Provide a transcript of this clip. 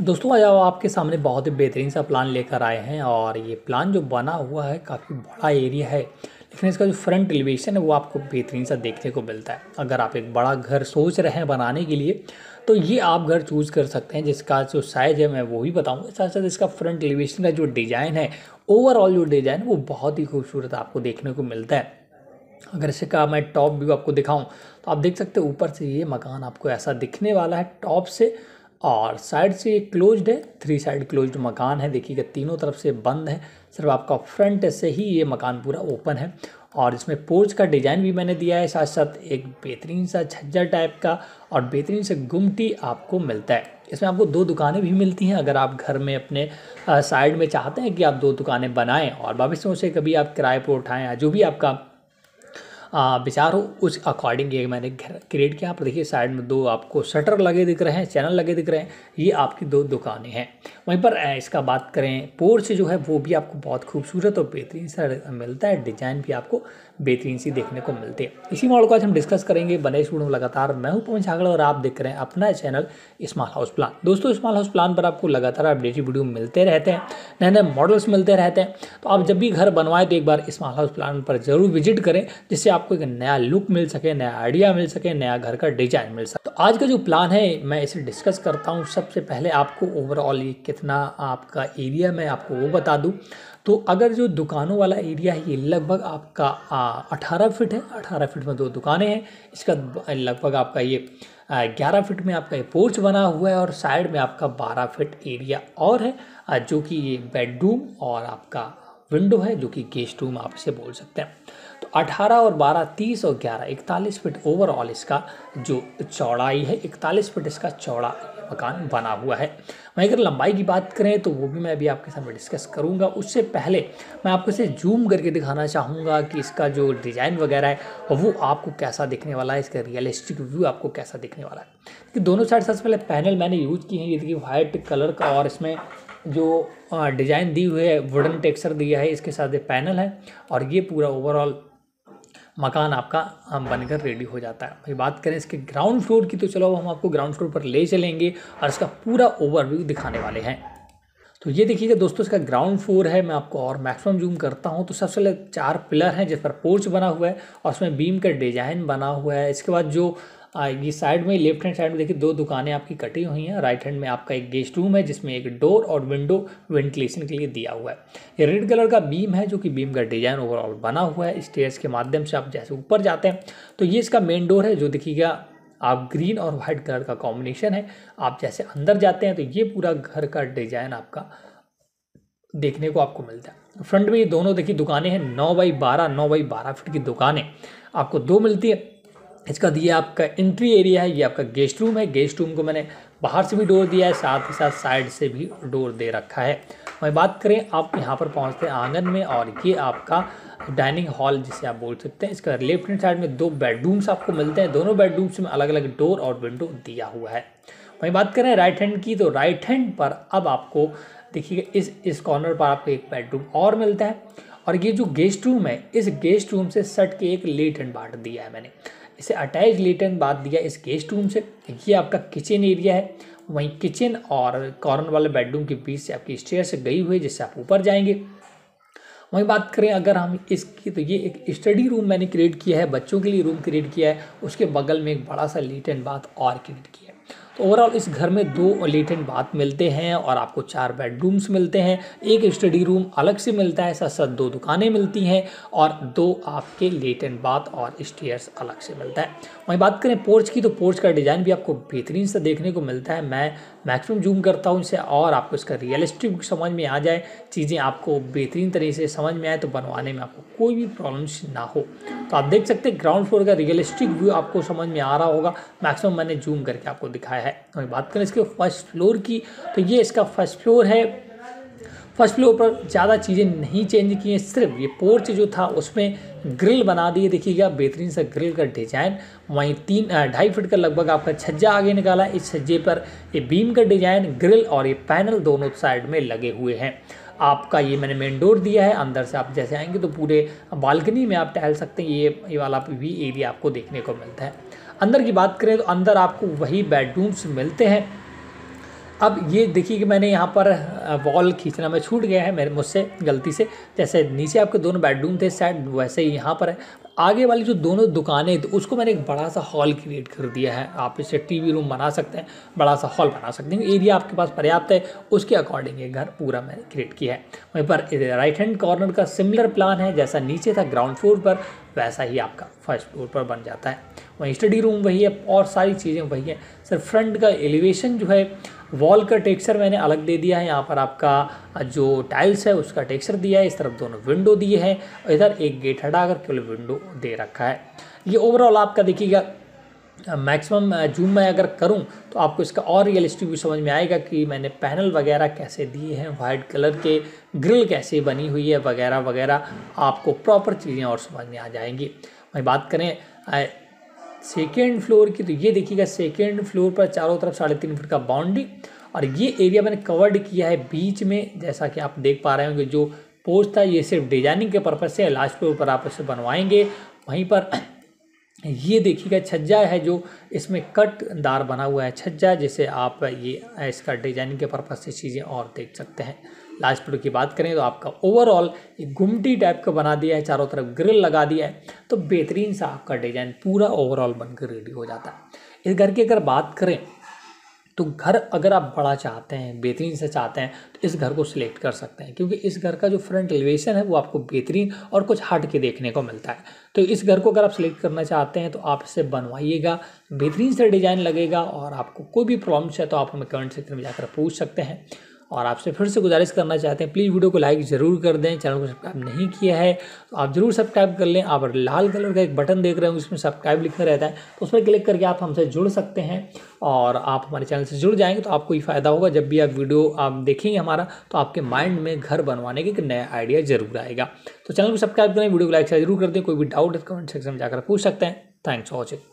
दोस्तों आज आपके सामने बहुत ही बेहतरीन सा प्लान लेकर आए हैं और ये प्लान जो बना हुआ है काफ़ी बड़ा एरिया है लेकिन इसका जो फ्रंट एलिवेशन है वो आपको बेहतरीन सा देखने को मिलता है अगर आप एक बड़ा घर सोच रहे हैं बनाने के लिए तो ये आप घर चूज़ कर सकते हैं जिसका जो साइज़ है मैं वो भी बताऊँगा साथ साथ इसका फ्रंट एलिवेशन का जो डिज़ाइन है ओवरऑल जो डिज़ाइन वो बहुत ही खूबसूरत आपको देखने को मिलता है अगर इसे का मैं टॉप व्यू आपको दिखाऊं तो आप देख सकते हैं ऊपर से ये मकान आपको ऐसा दिखने वाला है टॉप से और साइड से ये क्लोज्ड है थ्री साइड क्लोज्ड मकान है देखिएगा तीनों तरफ से बंद है सिर्फ आपका फ्रंट से ही ये मकान पूरा ओपन है और इसमें पोर्च का डिज़ाइन भी मैंने दिया है साथ साथ एक बेहतरीन सा छज्जा टाइप का और बेहतरीन से गुमटी आपको मिलता है इसमें आपको दो दुकानें भी मिलती हैं अगर आप घर में अपने साइड में चाहते हैं कि आप दो दुकानें बनाएं और भविष्य से कभी आप किराए पर उठाएँ या जो भी आपका विचार हो उस अकॉर्डिंग ये मैंने क्रिएट किया आप देखिए साइड में दो आपको शटर लगे दिख रहे हैं चैनल लगे दिख रहे हैं ये आपकी दो दुकानें हैं वहीं पर इसका बात करें पोर्च जो है वो भी आपको बहुत खूबसूरत और बेहतरीन सा मिलता है डिजाइन भी आपको बेहतरीन सी देखने को मिलती है इसी मॉडल को आज हम डिस्कस करेंगे बने स्टूडियो लगातार मैं हूं पवन छागड़ और आप देख रहे हैं अपना चैनल स्मॉल हाउस प्लान दोस्तों स्मॉल हाउस प्लान पर आपको लगातार अपडेटेड वीडियो मिलते रहते हैं नए नए मॉडल्स मिलते रहते हैं तो आप जब भी घर बनवाएं तो एक बार स्मॉल हाउस प्लान पर जरूर विजिट करें जिससे आपको एक नया लुक मिल सके नया आइडिया मिल सके नया घर का डिजाइन मिल सके तो आज का जो प्लान है मैं इसे डिस्कस करता हूँ सबसे पहले आपको ओवरऑल ये कितना आपका एरिया मैं आपको वो बता दूँ तो अगर जो दुकानों वाला एरिया है ये लगभग आपका अठारह फिट है अठारह फिट में दो दुकानें हैं इसका लगभग आपका ये ग्यारह फिट में आपका ये पोर्च बना हुआ है और साइड में आपका बारह फिट एरिया और है जो कि ये बेडरूम और आपका विंडो है जो कि गेस्ट रूम आप इसे बोल सकते हैं तो 18 और 12 30 और 11 इकतालीस फीट ओवरऑल इसका जो चौड़ाई है इकतालीस फीट इसका चौड़ा मकान बना हुआ है वहीं अगर लंबाई की बात करें तो वो भी मैं अभी आपके सामने डिस्कस करूंगा उससे पहले मैं आपको इसे जूम करके दिखाना चाहूँगा कि इसका जो डिज़ाइन वगैरह है वो आपको कैसा दिखने वाला है इसका रियलिस्टिक व्यू आपको कैसा दिखने वाला है दोनों साइड सबसे पहले पैनल मैंने यूज़ किए हैं ये देखिए वाइट कलर का और इसमें जो डिज़ाइन दी हुई है वुडन टेक्सचर दिया है इसके साथ ये पैनल है और ये पूरा ओवरऑल मकान आपका बनकर रेडी हो जाता है भाई बात करें इसके ग्राउंड फ्लोर की तो चलो हम आपको ग्राउंड फ्लोर पर ले चलेंगे और इसका पूरा ओवरव्यू दिखाने वाले हैं तो ये देखिएगा दोस्तों इसका ग्राउंड फ्लोर है मैं आपको और मैक्सिमम जूम करता हूँ तो सबसे पहले चार पिलर हैं जिस पर पोर्च बना हुआ है और उसमें बीम का डिजाइन बना हुआ है इसके बाद जो आएगी हाँ, साइड में लेफ्ट हैंड साइड में देखिए दो दुकानें आपकी कटी हुई हैं राइट हैंड में आपका एक गेस्ट रूम है जिसमें एक डोर और विंडो वेंटिलेशन के लिए दिया हुआ है ये रेड कलर का बीम है जो कि बीम का डिजाइन ओवरऑल बना हुआ है स्टेयर्स के माध्यम से आप जैसे ऊपर जाते हैं तो ये इसका मेन डोर है जो देखिएगा आप ग्रीन और वाइट कलर का कॉम्बिनेशन है आप जैसे अंदर जाते हैं तो ये पूरा घर का डिजाइन आपका देखने को आपको मिलता है फ्रंट में ये दोनों देखिए दुकानें हैं नौ बाई बारह नौ बाई बारह फीट की दुकानें आपको दो मिलती है इसका दिया आपका एंट्री एरिया है ये आपका गेस्ट रूम है गेस्ट रूम को मैंने बाहर से भी डोर दिया है साथ ही साथ साइड से भी डोर दे रखा है वहीं बात करें आप यहाँ पर पहुँचते हैं आंगन में और ये आपका डाइनिंग हॉल जिसे आप बोल सकते हैं इसका लेफ्ट हैंड साइड में दो बेडरूम्स आपको मिलते हैं दोनों बेडरूम्स में अलग अलग डोर और विंडो दिया हुआ है वहीं बात करें राइट हैंड की तो राइट हैंड पर अब आपको देखिएगा इस इस कॉर्नर पर आपको एक बेडरूम और मिलता है और ये जो गेस्ट रूम है इस गेस्ट रूम से सट के एक लेट हैंड बांट दिया है मैंने इसे अटैच लेटन बात दिया इस गेस्ट रूम से ये आपका किचन एरिया है वहीं किचन और कॉर्नर वाले बेडरूम के बीच से आपकी स्टेयर से गई हुई है जिससे आप ऊपर जाएंगे वहीं बात करें अगर हम इसकी तो ये एक स्टडी रूम मैंने क्रिएट किया है बच्चों के लिए रूम क्रिएट किया है उसके बगल में एक बड़ा सा लीट एंड बाथ और क्रिएट किया है तो ओवरऑल इस घर में दो लेटेंट बाथ मिलते हैं और आपको चार बेडरूम्स मिलते हैं एक स्टडी रूम अलग से मिलता है साथ साथ दो दुकानें मिलती हैं और दो आपके लेटेंट बाथ और स्टेयर्स अलग से मिलता है वहीं बात करें पोर्च की तो पोर्च का डिज़ाइन भी आपको बेहतरीन से देखने को मिलता है मैं मैक्सिमम जूम करता हूँ इसे और आपको इसका रियलिस्टिक समझ में आ जाए चीज़ें आपको बेहतरीन तरीके से समझ में आए तो बनवाने में आपको कोई भी प्रॉब्लम्स ना हो तो आप देख सकते हैं ग्राउंड फ्लोर का रियलिस्टिक व्यू आपको समझ में आ रहा होगा मैक्सिमम मैंने जूम करके आपको दिखाया है तो बात करें इसके फर्स्ट फ्लोर की तो ये इसका फर्स्ट फ्लोर है फर्स्ट फ्लोर पर ज़्यादा चीज़ें नहीं चेंज की हैं सिर्फ ये पोर्च जो था उसमें ग्रिल बना दिए देखिएगा बेहतरीन सा ग्रिल का डिजाइन वहीं तीन ढाई फीट का लगभग आपका छज्जा आगे निकाला इस छज्जे पर ये बीम का डिजाइन ग्रिल और ये पैनल दोनों साइड में लगे हुए हैं आपका ये मैंने मेन डोर दिया है अंदर से आप जैसे आएंगे तो पूरे बालकनी में आप टहल सकते हैं ये ये वाला भी एरिया आपको देखने को मिलता है अंदर की बात करें तो अंदर आपको वही बेडरूम्स मिलते हैं अब ये देखिए कि मैंने यहाँ पर वॉल खींचना में छूट गया है मेरे मुझसे गलती से जैसे नीचे आपके दोनों बेडरूम थे सेट वैसे ही यहाँ पर है आगे वाली जो दोनों दुकानें तो उसको मैंने एक बड़ा सा हॉल क्रिएट कर दिया है आप इसे टीवी रूम बना सकते हैं बड़ा सा हॉल बना सकते हैं एरिया आपके पास पर्याप्त है उसके अकॉर्डिंग ये घर पूरा मैंने क्रिएट किया है वहीं पर राइट हैंड कॉर्नर का सिमिलर प्लान है जैसा नीचे था ग्राउंड फ्लोर पर वैसा ही आपका फर्स्ट फ्लोर पर बन जाता है वहीं स्टडी रूम वही है और सारी चीज़ें वही हैं सर फ्रंट का एलिवेशन जो है वॉल का टेक्सचर मैंने अलग दे दिया है यहाँ पर आपका जो टाइल्स है उसका टेक्सचर दिया है इस तरफ दोनों विंडो दिए हैं इधर एक गेट हटा कर केवल विंडो दे रखा है ये ओवरऑल आपका देखिएगा मैक्सिमम जूम में अगर करूं तो आपको इसका और रियलिस्टिक भी समझ में आएगा कि मैंने पैनल वगैरह कैसे दिए हैं वाइट कलर के ग्रिल कैसे बनी हुई है वगैरह वगैरह आपको प्रॉपर चीज़ें और समझ में आ जाएंगी वहीं बात करें सेकेंड फ्लोर की तो ये देखिएगा सेकेंड फ्लोर पर चारों तरफ साढ़े तीन फुट का बाउंड्री और ये एरिया मैंने कवर्ड किया है बीच में जैसा कि आप देख पा रहे होंगे जो पोस्ट था ये सिर्फ डिजाइनिंग के पर्पज़ से लास्ट फ्लोर पर आप इसे बनवाएंगे वहीं पर ये देखिएगा छज्जा है जो इसमें कट दार बना हुआ है छज्जा जिसे आप ये इसका डिजाइनिंग के पर्पज से चीज़ें और देख सकते हैं लास्ट प्रोडक्ट की बात करें तो आपका ओवरऑल एक गुमटी टाइप का बना दिया है चारों तरफ ग्रिल लगा दिया है तो बेहतरीन सा आपका डिजाइन पूरा ओवरऑल बनकर रेडी हो जाता है इस घर की अगर बात करें तो घर अगर आप बड़ा चाहते हैं बेहतरीन से चाहते हैं तो इस घर को सिलेक्ट कर सकते हैं क्योंकि इस घर का जो फ्रंट एलिवेशन है वो आपको बेहतरीन और कुछ हट के देखने को मिलता है तो इस घर को अगर आप सिलेक्ट करना चाहते हैं तो आप इसे बनवाइएगा बेहतरीन से डिज़ाइन लगेगा और आपको कोई भी प्रॉब्लम्स है तो आप हमें कमेंट सेक्शन में जाकर पूछ सकते हैं और आपसे फिर से गुजारिश करना चाहते हैं प्लीज़ वीडियो को लाइक ज़रूर कर दें चैनल को सब्सक्राइब नहीं किया है तो आप ज़रूर सब्सक्राइब कर लें आप लाल कलर का एक बटन देख रहे हैं उसमें सब्सक्राइब लिखा रहता है तो उस पर क्लिक करके आप हमसे जुड़ सकते हैं और आप हमारे चैनल से जुड़ जाएंगे तो आपको ये फ़ायदा होगा जब भी आप वीडियो आप देखेंगे हमारा तो आपके माइंड में घर बनवाने का एक नया आइडिया ज़रूर आएगा तो चैनल को सब्सक्राइब करें वीडियो को लाइक शेयर जरूर कर दें कोई भी डाउट कमेंट सेक्शन में जाकर पूछ सकते हैं थैंक्स फॉर वॉचिंग